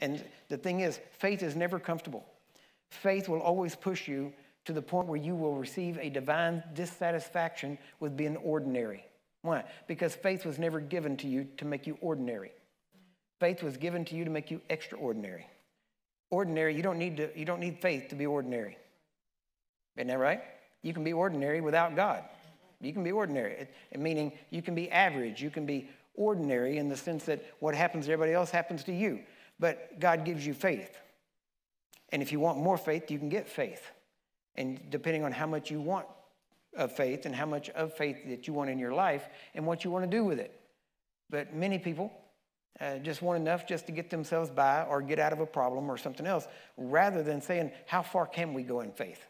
And the thing is, faith is never comfortable. Faith will always push you to the point where you will receive a divine dissatisfaction with being ordinary. Why? Because faith was never given to you to make you ordinary. Faith was given to you to make you extraordinary. Ordinary, you don't need, to, you don't need faith to be ordinary. Isn't that right? You can be ordinary without God. You can be ordinary, it, it, meaning you can be average. You can be ordinary in the sense that what happens to everybody else happens to you. But God gives you faith. And if you want more faith, you can get faith. And depending on how much you want of faith and how much of faith that you want in your life and what you want to do with it. But many people uh, just want enough just to get themselves by or get out of a problem or something else rather than saying, How far can we go in faith?